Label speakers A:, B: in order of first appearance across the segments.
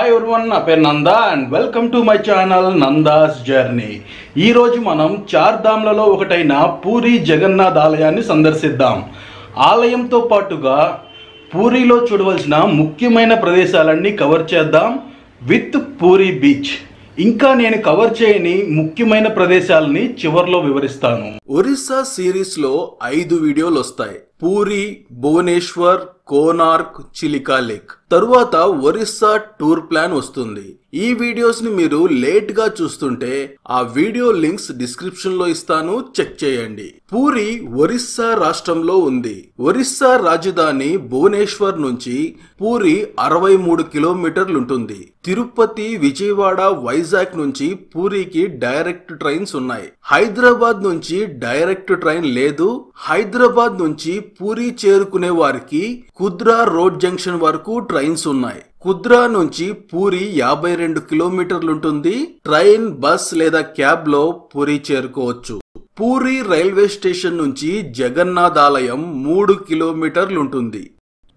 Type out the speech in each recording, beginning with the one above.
A: hi everyone నా పేరు Nanda and welcome to my channel Nanda's journey ఈరోజు మనం చార్ధామ్లలో ఒకటైన పూరి జగన్నాథ్ ఆలయాన్ని సందర్శిద్దాం ఆలయంతో పాటుగా పూరిలో చూడవలసిన ముఖ్యమైన ప్రదేశాలన్నీ కవర్ చేద్దాం విత్ పూరి బీచ్ ఇంకా నేను కవర్ చేయని ముఖ్యమైన ప్రదేశాలని చివరిలో వివరిస్తాను ఒరిస్సా సిరీస్లో ఐదు వీడియోలు వస్తాయి పూరి భువనేశ్వర్ కోనార్క్ చిలికా లేక్ తరువాత ఒరిస్సా టూర్ ప్లాన్ వస్తుంది ఈ వీడియోస్ ని మీరు లేట్ గా చూస్తుంటే ఆ వీడియో లింక్స్ డిస్క్రిప్షన్ లో ఇస్తాను చెక్ చేయండి పూరి ఒరిస్సా రాష్ట్రంలో ఉంది ఒరిస్సా రాజధాని భువనేశ్వర్ నుంచి పూరి అరవై మూడు కిలోమీటర్లుంటుంది తిరుపతి విజయవాడ వైజాగ్ నుంచి పూరికి డైరెక్ట్ ట్రైన్స్ ఉన్నాయి హైదరాబాద్ నుంచి డైరెక్ట్ ట్రైన్ లేదు హైదరాబాద్ నుంచి పూరి చేరుకునే వారికి కుద్రా రోడ్ జంక్షన్ వరకు ట్రైన్స్ ఉన్నాయి కుద్రా నుంచి పూరి యాభై రెండు కిలోమీటర్లు ఉంటుంది ట్రైన్ బస్ లేదా క్యాబ్ లో పూరి చేరుకోవచ్చు పూరి రైల్వే స్టేషన్ నుంచి జగన్నాథ్ ఆలయం మూడు కిలోమీటర్లు ఉంటుంది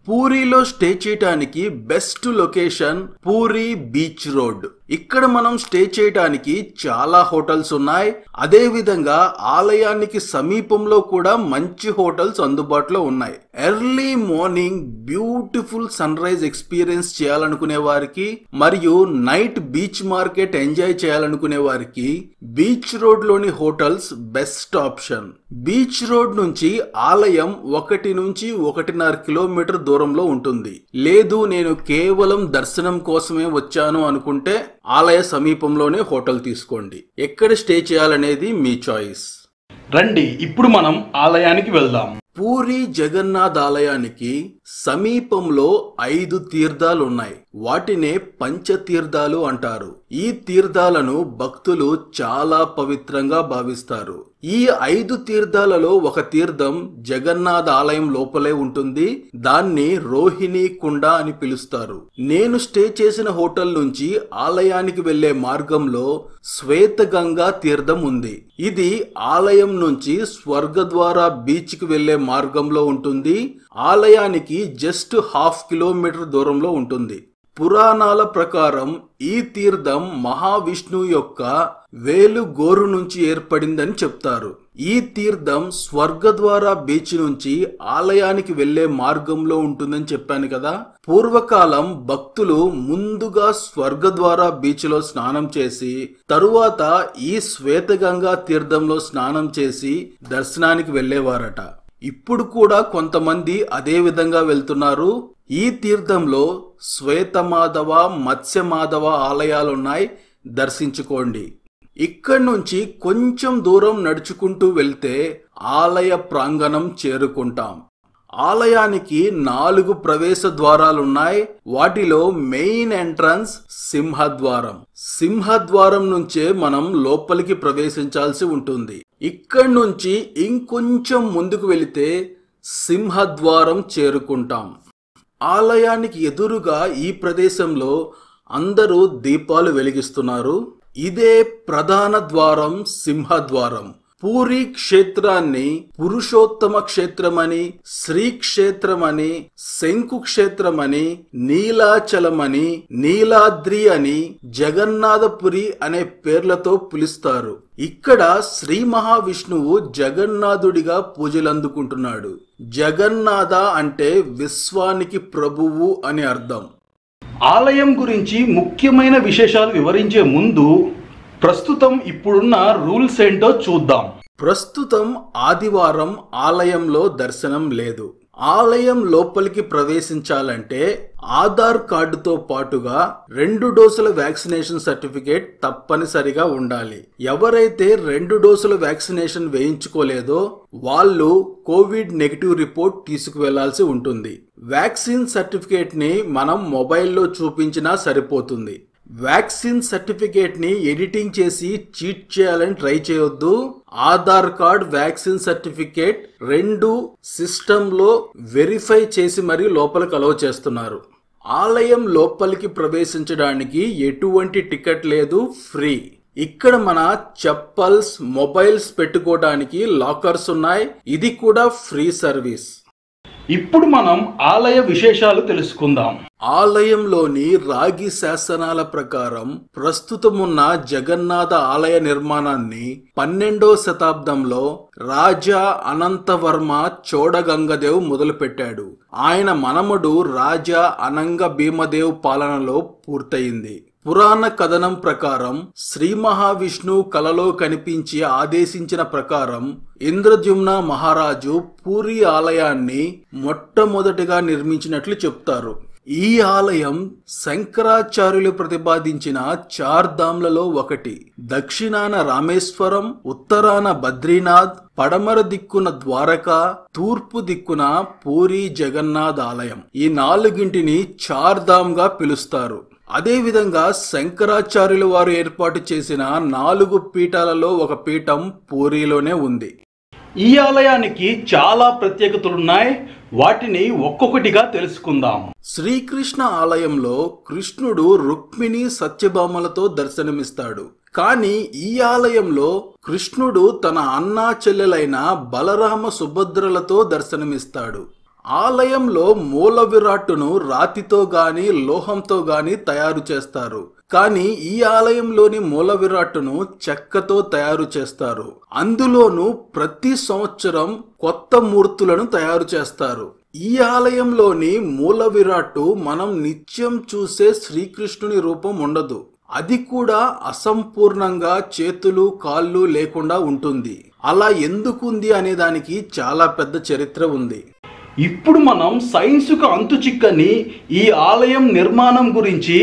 A: పూరిలో స్టే చేయటానికి best location Puri beach road ఇక్కడ మనం స్టే చేయటానికి చాలా హోటల్స్ ఉన్నాయి అదేవిధంగా ఆలయానికి సమీపంలో కూడా మంచి హోటల్స్ అందుబాటులో ఉన్నాయి early morning beautiful sunrise experience చేయాలనుకునే వారికి మరియు నైట్ బీచ్ మార్కెట్ ఎంజాయ్ చేయాలనుకునే వారికి బీచ్ రోడ్లోని hotels best option beach road నుంచి ఆలయం ఒకటి నుంచి ఒకటిన్నర కిలోమీటర్ దూరంలో ఉంటుంది లేదు నేను కేవలం దర్శనం కోసమే వచ్చాను అనుకుంటే ఆలయ సమీపంలోనే హోటల్ తీసుకోండి ఎక్కడ స్టే చేయాలనేది మీ చాయిస్ రండి ఇప్పుడు మనం ఆలయానికి వెళ్దాం పూరి జగన్నాథ్ ఆలయానికి సమీపంలో ఐదు తీర్థాలు ఉన్నాయి వాటినే పంచతీర్థాలు అంటారు ఈ తీర్థాలను భక్తులు చాలా పవిత్రంగా భావిస్తారు ఈ ఐదు తీర్థాలలో ఒక తీర్థం జగన్నాథ్ ఆలయం లోపలే ఉంటుంది దాన్ని రోహిణి కుండ అని పిలుస్తారు నేను స్టే చేసిన హోటల్ నుంచి ఆలయానికి వెళ్లే మార్గంలో శ్వేతగంగా తీర్థం ఉంది ఇది ఆలయం నుంచి స్వర్గద్వార బీచ్కి వెళ్లే మార్గంలో ఉంటుంది ఆలయానికి జస్ట్ హాఫ్ కిలోమీటర్ దూరంలో ఉంటుంది పురాణాల ప్రకారం ఈ తీర్థం మహావిష్ణు యొక్క వేలు గోరు నుంచి ఏర్పడిందని చెప్తారు ఈ తీర్థం స్వర్గద్వార బీచ్ నుంచి ఆలయానికి వెళ్లే మార్గంలో ఉంటుందని చెప్పాను కదా పూర్వకాలం భక్తులు ముందుగా స్వర్గద్వార బీచ్ లో స్నానం చేసి తరువాత ఈ శ్వేతగంగా తీర్థంలో స్నానం చేసి దర్శనానికి వెళ్లేవారట ఇప్పుడు కూడా కొంతమంది అదే విధంగా వెళ్తున్నారు ఈ తీర్థంలో శ్వేతమాధవ మత్స్యమాధవ ఆలయాలున్నాయి దర్శించుకోండి ఇక్కడి నుంచి కొంచెం దూరం నడుచుకుంటూ వెళ్తే ఆలయ ప్రాంగణం చేరుకుంటాం ఆలయానికి నాలుగు ప్రవేశ ద్వారాలున్నాయి వాటిలో మెయిన్ ఎంట్రన్స్ సింహద్వారం సింహద్వారం నుంచే మనం లోపలికి ప్రవేశించాల్సి ఉంటుంది ఇక్కడి నుంచి ఇంకొంచెం ముందుకు వెళితే సింహద్వారం చేరుకుంటాం ఆలయానికి ఎదురుగా ఈ ప్రదేశంలో అందరూ దీపాలు వెలిగిస్తున్నారు ఇదే ప్రధాన ద్వారం సింహద్వారం పూరి క్షేత్రాన్ని పురుషోత్తమ క్షేత్రమని శ్రీ క్షేత్రమని శంకు క్షేత్రమని నీలాచలమని నీలాద్రి అని జగన్నాథపురి అనే పేర్లతో పిలుస్తారు ఇక్కడ శ్రీ మహావిష్ణువు జగన్నాథుడిగా పూజలందుకుంటున్నాడు జగన్నాథ అంటే విశ్వానికి ప్రభువు అని అర్థం ఆలయం గురించి ముఖ్యమైన విశేషాలు వివరించే ముందు ప్రస్తుతం ఇప్పుడున్న రూల్స్ ఏంటో చూద్దాం ప్రస్తుతం ఆదివారం ఆలయంలో దర్శనం లేదు ఆలయం లోపలికి ప్రవేశించాలంటే ఆధార్ కార్డుతో పాటుగా రెండు డోసుల వ్యాక్సినేషన్ సర్టిఫికేట్ తప్పనిసరిగా ఉండాలి ఎవరైతే రెండు డోసుల వ్యాక్సినేషన్ వేయించుకోలేదో వాళ్ళు కోవిడ్ నెగిటివ్ రిపోర్ట్ తీసుకువెళ్లాల్సి ఉంటుంది వ్యాక్సిన్ సర్టిఫికేట్ ని మనం మొబైల్లో చూపించినా సరిపోతుంది వ్యాక్సిన్ సర్టిఫికేట్ని ఎడిటింగ్ చేసి చీట్ చేయాలని ట్రై చేయొద్దు ఆధార్ కార్డ్ వ్యాక్సిన్ సర్టిఫికేట్ రెండు లో వెరిఫై చేసి మరీ లోపలికి అలౌ చేస్తున్నారు ఆలయం లోపలికి ప్రవేశించడానికి ఎటువంటి టికెట్ లేదు ఫ్రీ ఇక్కడ మన చెప్పల్స్ మొబైల్స్ పెట్టుకోవడానికి లాకర్స్ ఉన్నాయి ఇది కూడా ఫ్రీ సర్వీస్ ఇప్పుడు మనం ఆలయ విశేషాలు తెలుసుకుందాం ఆలయంలోని రాగి శాసనాల ప్రకారం ప్రస్తుతమున్న జగన్నాథ ఆలయ నిర్మాణాన్ని పన్నెండో శతాబ్దంలో రాజా అనంతవర్మ చోడగంగదేవ్ మొదలుపెట్టాడు ఆయన మనముడు రాజా అనంగ భీమదేవ్ పాలనలో పూర్తయింది పురాణ కథనం ప్రకారం శ్రీ మహావిష్ణువు కలలో కనిపించి ఆదేశించిన ప్రకారం ఇంద్రజుమ్న మహారాజు పూరి ఆలయాన్ని మొట్టమొదటిగా నిర్మించినట్లు చెప్తారు ఈ ఆలయం శంకరాచార్యులు ప్రతిపాదించిన చార్ధామ్లలో ఒకటి దక్షిణాన రామేశ్వరం ఉత్తరాన బద్రీనాథ్ పడమర దిక్కున ద్వారక తూర్పు దిక్కున పూరి జగన్నాథ్ ఆలయం ఈ నాలుగింటిని చార్ధామ్గా గా పిలుస్తారు అదేవిధంగా శంకరాచార్యులు వారు ఏర్పాటు చేసిన నాలుగు పీఠాలలో ఒక పీఠం పూరిలోనే ఉంది ఈ ఆలయానికి చాలా ప్రత్యేకతలున్నాయి వాటిని ఒక్కొక్కటిగా తెలుసుకుందాం శ్రీకృష్ణ ఆలయంలో కృష్ణుడు రుక్మిణి సత్యభామలతో దర్శనమిస్తాడు కానీ ఈ ఆలయంలో కృష్ణుడు తన అన్నా చెల్లెలైన బలరామ సుభద్రలతో దర్శనమిస్తాడు ఆలయంలో మూల విరాట్టును రాతితో గాని లోహంతో గాని తయారు చేస్తారు కానీ ఈ ఆలయంలోని మూల విరాట్టును చెక్కతో తయారు చేస్తారు అందులోనూ ప్రతి సంవత్సరం కొత్త మూర్తులను తయారు చేస్తారు ఈ ఆలయంలోని మూల విరాట్టు మనం నిత్యం చూసే శ్రీకృష్ణుని రూపం ఉండదు అది కూడా అసంపూర్ణంగా చేతులు కాళ్ళు లేకుండా ఉంటుంది అలా ఎందుకుంది అనే దానికి చాలా పెద్ద చరిత్ర ఉంది ఇప్పుడు మనం సైన్సుకు అంతు చిక్కని ఈ ఆలయం నిర్మాణం గురించి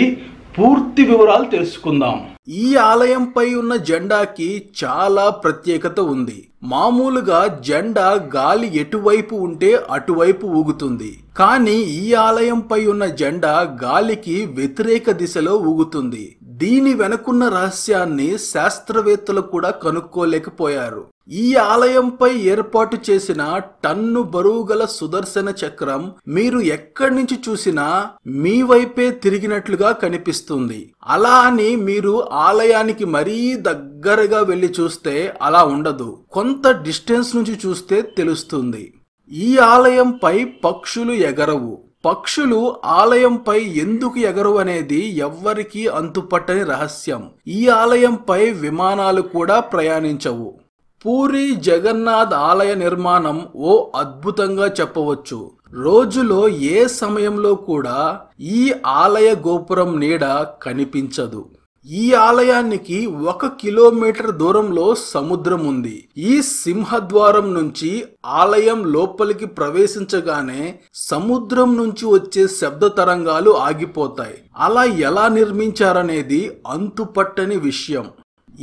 A: పూర్తి వివరాలు తెలుసుకుందాం ఈ ఆలయంపై ఉన్న జెండాకి చాలా ప్రత్యేకత ఉంది మామూలుగా జెండా గాలి ఎటువైపు ఉంటే అటువైపు ఊగుతుంది కానీ ఈ ఆలయంపై ఉన్న జెండా గాలికి వ్యతిరేక దిశలో ఊగుతుంది దీని వెనుకున్న రహస్యాన్ని శాస్త్రవేత్తలు కూడా కనుక్కోలేకపోయారు ఈ ఆలయంపై ఏర్పాటు చేసిన టన్ను బరువుగల సుదర్శన చక్రం మీరు ఎక్కడి నుంచి చూసినా మీ వైపే తిరిగినట్లుగా కనిపిస్తుంది అలా అని మీరు ఆలయానికి మరీ దగ్గరగా వెళ్ళి చూస్తే అలా ఉండదు కొంత డిస్టెన్స్ నుంచి చూస్తే తెలుస్తుంది ఈ ఆలయంపై పక్షులు ఎగరవు పక్షులు ఆలయంపై ఎందుకు ఎగరు అనేది ఎవ్వరికీ అంతుపట్టని రహస్యం ఈ ఆలయంపై విమానాలు కూడా ప్రయాణించవు పూరి జగన్నాథ్ ఆలయ నిర్మాణం ఓ అద్భుతంగా చెప్పవచ్చు రోజులో ఏ సమయంలో కూడా ఈ ఆలయ గోపురం నీడ కనిపించదు ఈ ఆలయానికి ఒక కిలోమీటర్ దూరంలో సముద్రం ఉంది ఈ సింహద్వారం నుంచి ఆలయం లోపలికి ప్రవేశించగానే సముద్రం నుంచి వచ్చే శబ్ద తరంగాలు ఆగిపోతాయి అలా ఎలా నిర్మించారనేది అంతుపట్టని విషయం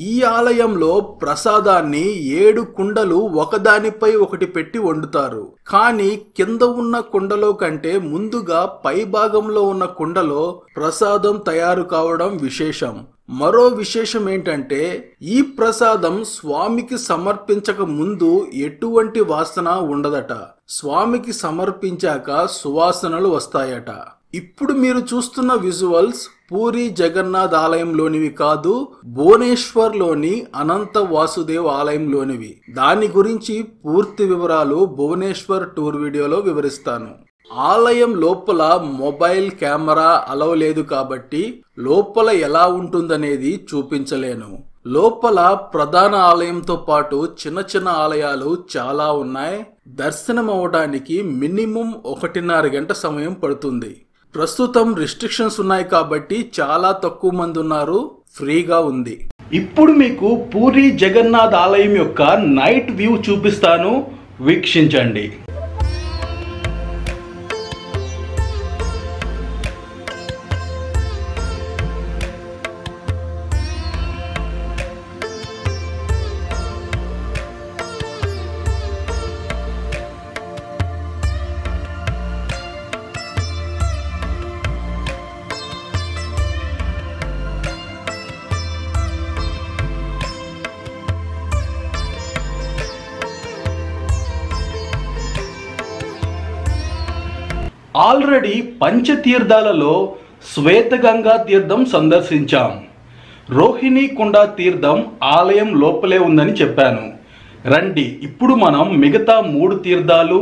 A: ఈ ఆలయంలో ప్రసాదాన్ని ఏడు కుండలు ఒకదానిపై ఒకటి పెట్టి వండుతారు కానీ కింద ఉన్న కుండలో కంటే ముందుగా పై భాగంలో ఉన్న కుండలో ప్రసాదం తయారు కావడం విశేషం మరో విశేషం ఏంటంటే ఈ ప్రసాదం స్వామికి సమర్పించక ముందు ఎటువంటి వాసన ఉండదట స్వామికి సమర్పించాక సువాసనలు వస్తాయట ఇప్పుడు మీరు చూస్తున్న విజువల్స్ పూరి జగన్నాథ్ ఆలయంలోనివి కాదు భువనేశ్వర్లోని అనంత వాసుదేవ్ ఆలయంలోనివి దాని గురించి పూర్తి వివరాలు భువనేశ్వర్ టూర్ వీడియోలో వివరిస్తాను ఆలయం లోపల మొబైల్ కెమెరా అలవ్ లేదు కాబట్టి లోపల ఎలా ఉంటుందనేది చూపించలేను లోపల ప్రధాన ఆలయంతో పాటు చిన్న చిన్న ఆలయాలు చాలా ఉన్నాయి దర్శనం అవడానికి మినిమం ఒకటిన్నర గంట సమయం పడుతుంది ప్రస్తుతం రిస్ట్రిక్షన్స్ ఉన్నాయి కాబట్టి చాలా తక్కువ మంది ఉన్నారు ఫ్రీగా ఉంది ఇప్పుడు మీకు పూరి జగన్నాథ్ ఆలయం యొక్క నైట్ వ్యూ చూపిస్తాను వీక్షించండి ఆల్రెడీ పంచతీర్థాలలో శ్వేతగంగా తీర్థం సందర్శించాం రోహిణి కొండ తీర్థం ఆలయం లోపలే ఉందని చెప్పాను రండి ఇప్పుడు మనం మిగతా మూడు తీర్థాలు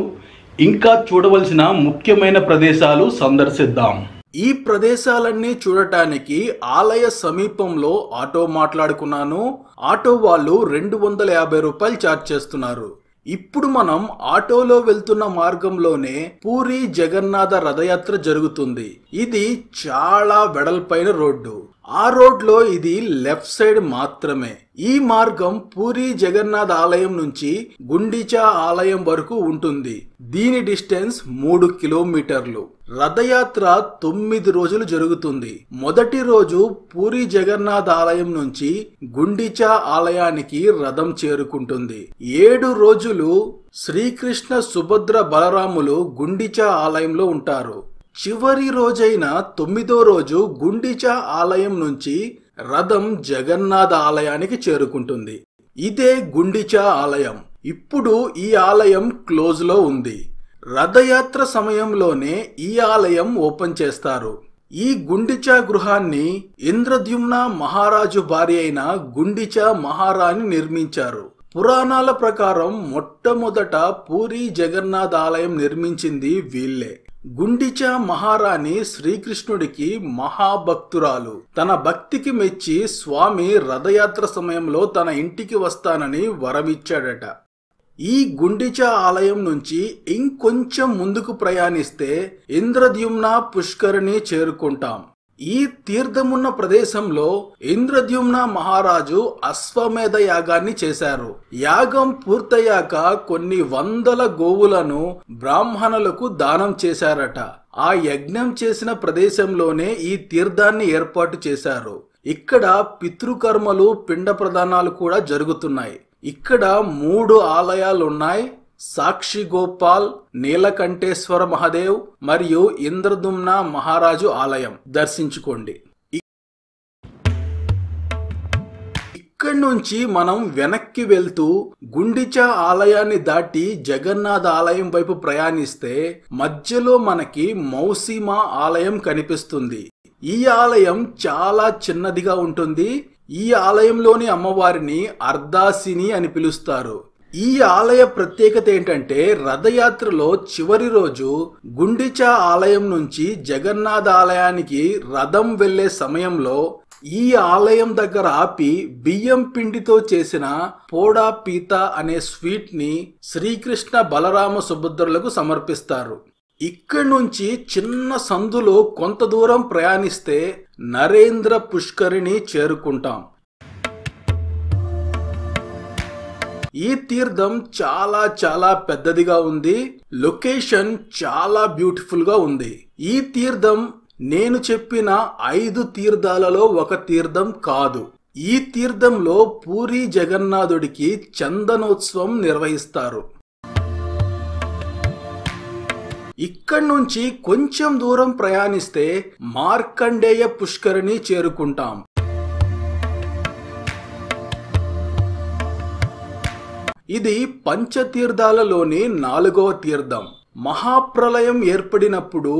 A: ఇంకా చూడవలసిన ముఖ్యమైన ప్రదేశాలు సందర్శిద్దాం ఈ ప్రదేశాలన్నీ చూడటానికి ఆలయ సమీపంలో ఆటో మాట్లాడుకున్నాను ఆటో వాళ్ళు రెండు వందల యాభై రూపాయలు ఛార్జ్ చేస్తున్నారు ఇప్పుడు మనం ఆటోలో వెళ్తున్న మార్గంలోనే పూరి జగన్నాథ రథయాత్ర జరుగుతుంది ఇది చాలా వెడల్పైన రోడ్డు ఆ రోడ్లో ఇది లెఫ్ట్ సైడ్ మాత్రమే ఈ మార్గం పూరి జగన్నాథ్ ఆలయం నుంచి గుండిచా ఆలయం వరకు ఉంటుంది దీని డిస్టెన్స్ మూడు కిలోమీటర్లు రథయాత్ర తొమ్మిది రోజులు జరుగుతుంది మొదటి రోజు పూరి జగన్నాథ్ ఆలయం నుంచి గుండిచా ఆలయానికి రథం చేరుకుంటుంది ఏడు రోజులు శ్రీకృష్ణ సుభద్ర బలరాములు గుండిచా ఆలయంలో ఉంటారు చివరి రోజైన తొమ్మిదో రోజు గుండిచా ఆలయం నుంచి రథం జగన్నాథ ఆలయానికి చేరుకుంటుంది ఇదే గుండిచా ఆలయం ఇప్పుడు ఈ ఆలయం క్లోజ్లో ఉంది రథయాత్ర సమయంలోనే ఈ ఆలయం ఓపెన్ చేస్తారు ఈ గుండిచా గృహాన్ని ఇంద్రద్యుమ్న మహారాజు భార్య అయిన గుండిచా మహారాణి నిర్మించారు పురాణాల ప్రకారం మొట్టమొదట పూరి జగన్నాథ ఆలయం నిర్మించింది వీళ్ళే గుండిచ మహారాణి శ్రీకృష్ణుడికి మహాభక్తురాలు తన భక్తికి మెచ్చి స్వామి రథయాత్ర సమయంలో తన ఇంటికి వస్తానని వరమిచ్చాడట ఈ గుండిచ ఆలయం నుంచి ఇంకొంచెం ముందుకు ప్రయాణిస్తే ఇంద్రద్యుమ్న పుష్కరిని చేరుకుంటాం ఈ తీర్థమున్న ప్రదేశంలో ఇంద్రద్యుమ్న మహారాజు అశ్వమేధ యాగాన్ని చేశారు యాగం పూర్తయ్యాక కొన్ని వందల గోవులను బ్రాహ్మణులకు దానం చేశారట ఆ యజ్ఞం చేసిన ప్రదేశంలోనే ఈ తీర్థాన్ని ఏర్పాటు చేశారు ఇక్కడ పితృకర్మలు పిండ ప్రదానాలు కూడా జరుగుతున్నాయి ఇక్కడ మూడు ఆలయాలున్నాయి సాక్షి గోపాల్ నీలకంఠేశ్వర మహాదేవ్ మరియు ఇంద్రదుమ్న మహారాజు ఆలయం దర్శించుకోండి ఇక్కడి నుంచి మనం వెనక్కి వెళ్తూ గుండిచా ఆలయాన్ని దాటి జగన్నాథ్ ఆలయం వైపు ప్రయాణిస్తే మధ్యలో మనకి మౌసిమా ఆలయం కనిపిస్తుంది ఈ ఆలయం చాలా చిన్నదిగా ఉంటుంది ఈ ఆలయంలోని అమ్మవారిని అర్ధాసిని అని పిలుస్తారు ఈ ఆలయ ప్రత్యేకత ఏంటంటే రథయాత్రలో చివరి రోజు గుండిచా ఆలయం నుంచి జగన్నాథ ఆలయానికి రథం వెళ్లే సమయంలో ఈ ఆలయం దగ్గర ఆపి బియ్యం పిండితో చేసిన పోడా పీత అనే స్వీట్ ని శ్రీకృష్ణ బలరామ సుభద్రులకు సమర్పిస్తారు ఇక్కడి నుంచి చిన్న సందులో కొంత దూరం ప్రయాణిస్తే నరేంద్ర పుష్కరిణి చేరుకుంటాం ఈ తీర్థం చాలా చాలా పెద్దదిగా ఉంది లొకేషన్ చాలా బ్యూటిఫుల్ గా ఉంది ఈ తీర్థం నేను చెప్పిన ఐదు తీర్థాలలో ఒక తీర్థం కాదు ఈ తీర్థంలో పూరి జగన్నాథుడికి చందనోత్సవం నిర్వహిస్తారు ఇక్కడి నుంచి కొంచెం దూరం ప్రయాణిస్తే మార్కండేయ పుష్కరిణి చేరుకుంటాం ఇది పంచతీర్థాలలోని నాలుగవ తీర్థం మహాప్రలయం ఏర్పడినప్పుడు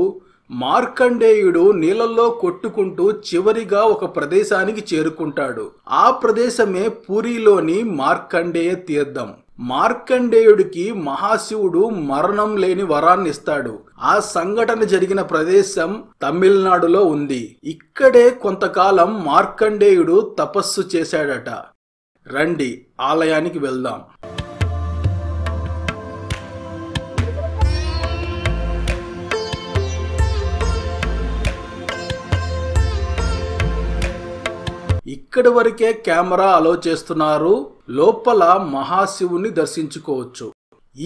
A: మార్కండేయుడు నీళ్ళల్లో కొట్టుకుంటూ చివరిగా ఒక ప్రదేశానికి చేరుకుంటాడు ఆ ప్రదేశమే పూరిలోని మార్కండేయ తీర్థం మార్కండేయుడికి మహాశివుడు మరణం లేని వరాన్ని ఇస్తాడు ఆ సంఘటన జరిగిన ప్రదేశం తమిళనాడులో ఉంది ఇక్కడే కొంతకాలం మార్కండేయుడు తపస్సు చేశాడట రండి ఆలయానికి వెళ్దాం ఇక్కడి వరకే కెమెరా అలో చేస్తున్నారు లోపల మహాశివుని దర్శించుకోవచ్చు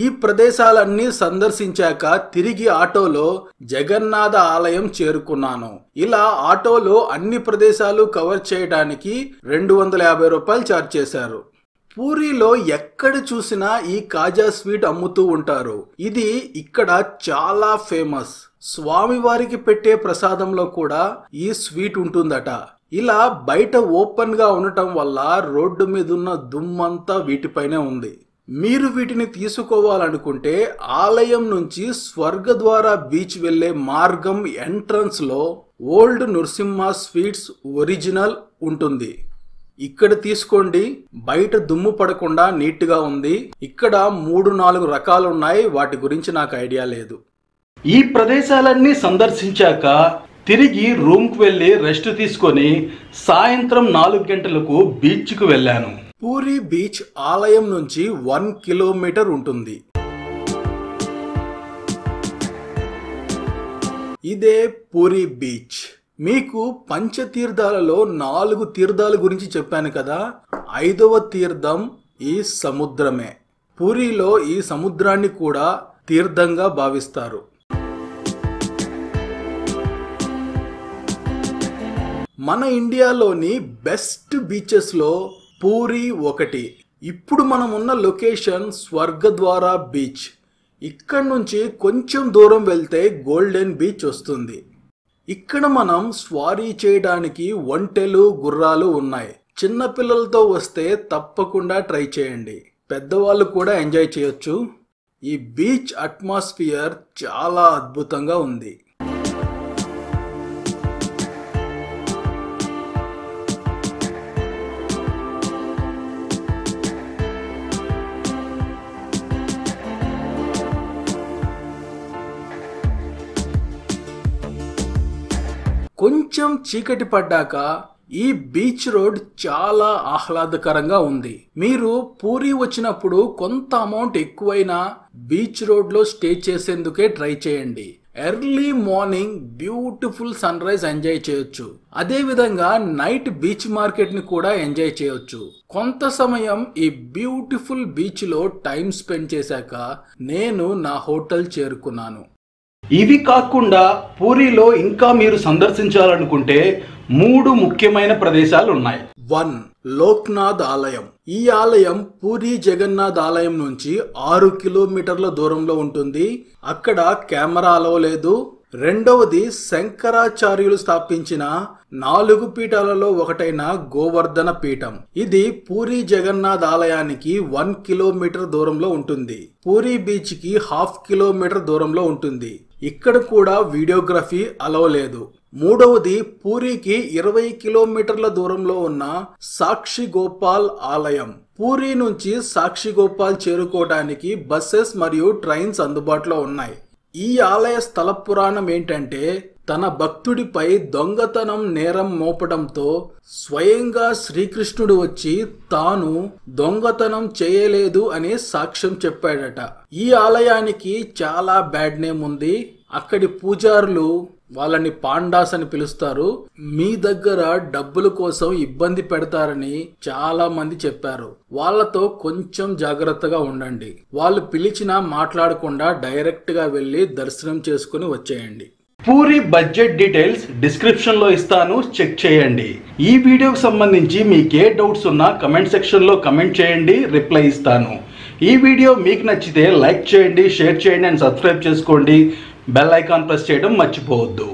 A: ఈ ప్రదేశాలన్నీ సందర్శించాక తిరిగి ఆటోలో జగన్నాథ ఆలయం చేరుకున్నాను ఇలా ఆటోలో అన్ని ప్రదేశాలు కవర్ చేయడానికి రెండు వందల యాభై రూపాయలు ఛార్జ్ చేశారు పూరిలో ఎక్కడ చూసినా ఈ కాజా స్వీట్ అమ్ముతూ ఉంటారు ఇది ఇక్కడ చాలా ఫేమస్ స్వామివారికి పెట్టే ప్రసాదంలో కూడా ఈ స్వీట్ ఉంటుందట ఇలా బయట ఓపెన్గా ఉండటం వల్ల రోడ్డు మీద ఉన్న దుమ్మంతా వీటిపైనే ఉంది మీరు వీటిని తీసుకోవాలనుకుంటే ఆలయం నుంచి స్వర్గద్వార బీచ్ వెళ్లే మార్గం ఎంట్రన్స్లో ఓల్డ్ నృసింహ స్వీట్స్ ఒరిజినల్ ఉంటుంది ఇక్కడ తీసుకోండి బయట దుమ్ము పడకుండా నీట్గా ఉంది ఇక్కడ మూడు నాలుగు రకాలున్నాయి వాటి గురించి నాకు ఐడియా లేదు ఈ ప్రదేశాలన్నీ సందర్శించాక తిరిగి రూమ్కు వెళ్ళి రెస్ట్ తీసుకొని సాయంత్రం నాలుగు గంటలకు బీచ్కు వెళ్ళాను పూరి బీచ్ ఆలయం నుంచి వన్ కిలోమీటర్ ఉంటుంది ఇదే పూరి బీచ్ మీకు పంచతీర్థాలలో నాలుగు తీర్థాల గురించి చెప్పాను కదా ఐదవ తీర్థం ఈ సముద్రమే పూరిలో ఈ సముద్రాన్ని కూడా తీర్థంగా భావిస్తారు మన ఇండియాలోని బెస్ట్ బీచెస్లో పూరి ఒకటి ఇప్పుడు మనం ఉన్న లొకేషన్ స్వర్గద్వార బీచ్ ఇక్కడ నుంచి కొంచెం దూరం వెళ్తే గోల్డెన్ బీచ్ వస్తుంది ఇక్కడ మనం స్వారీ చేయడానికి ఒంటెలు గుర్రాలు ఉన్నాయి చిన్నపిల్లలతో వస్తే తప్పకుండా ట్రై చేయండి పెద్దవాళ్ళు కూడా ఎంజాయ్ చేయొచ్చు ఈ బీచ్ అట్మాస్ఫియర్ చాలా అద్భుతంగా ఉంది కొంచెం చీకటి పడ్డాక ఈ బీచ్ రోడ్ చాలా ఆహ్లాదకరంగా ఉంది మీరు పూరి వచ్చినప్పుడు కొంత అమౌంట్ ఎక్కువైనా బీచ్ రోడ్లో స్టే చేసేందుకే ట్రై చేయండి early morning beautiful sunrise enjoy చేయొచ్చు అదేవిధంగా నైట్ బీచ్ మార్కెట్ని కూడా ఎంజాయ్ చేయొచ్చు కొంత సమయం ఈ బ్యూటిఫుల్ బీచ్లో టైం స్పెండ్ చేశాక నేను నా హోటల్ చేరుకున్నాను ఇవి కాకుండా పూరిలో ఇంకా మీరు సందర్శించాలనుకుంటే మూడు ముఖ్యమైన ప్రదేశాలు ఉన్నాయి వన్ లోక్నాథ్ ఆలయం ఈ ఆలయం పూరి జగన్నాథ్ ఆలయం నుంచి ఆరు కిలోమీటర్ల దూరంలో ఉంటుంది అక్కడ కెమెరా అలవలేదు లేదు రెండవది శంకరాచార్యులు స్థాపించిన నాలుగు పీఠాలలో ఒకటైన గోవర్ధన పీఠం ఇది పూరి జగన్నాథ్ ఆలయానికి వన్ కిలోమీటర్ దూరంలో ఉంటుంది పూరి బీచ్ కి హాఫ్ కిలోమీటర్ దూరంలో ఉంటుంది ఇక్కడ కూడా వీడియోగ్రఫీ అలవలేదు మూడవది పూరికి ఇరవై కిలోమీటర్ల దూరంలో ఉన్న సాక్షి గోపాల్ ఆలయం పూరి నుంచి సాక్షి గోపాల్ చేరుకోవడానికి బస్సెస్ మరియు ట్రైన్స్ అందుబాటులో ఉన్నాయి ఈ ఆలయ స్థల పురాణం ఏంటంటే తన భక్తుడిపై దొంగతనం నేరం మోపడంతో స్వయంగా శ్రీకృష్ణుడు వచ్చి తాను దొంగతనం చేయలేదు అనే సాక్ష్యం చెప్పాడట ఈ ఆలయానికి చాలా బ్యాడ్ నేమ్ ఉంది అక్కడి పూజారులు వాళ్ళని పాండాస్ అని పిలుస్తారు మీ దగ్గర డబ్బుల కోసం ఇబ్బంది పెడతారని చాలా మంది చెప్పారు వాళ్ళతో కొంచెం జాగ్రత్తగా ఉండండి వాళ్ళు పిలిచినా మాట్లాడకుండా డైరెక్ట్గా వెళ్ళి దర్శనం చేసుకుని వచ్చేయండి పూరి బడ్జెట్ డీటెయిల్స్ డిస్క్రిప్షన్లో ఇస్తాను చెక్ చేయండి ఈ వీడియోకి సంబంధించి మీకు ఏ డౌట్స్ ఉన్నా కమెంట్ సెక్షన్లో కమెంట్ చేయండి రిప్లై ఇస్తాను ఈ వీడియో మీకు నచ్చితే లైక్ చేయండి షేర్ చేయండి అండ్ సబ్స్క్రైబ్ చేసుకోండి బెల్ ఐకాన్ ప్రెస్ చేయడం మర్చిపోవద్దు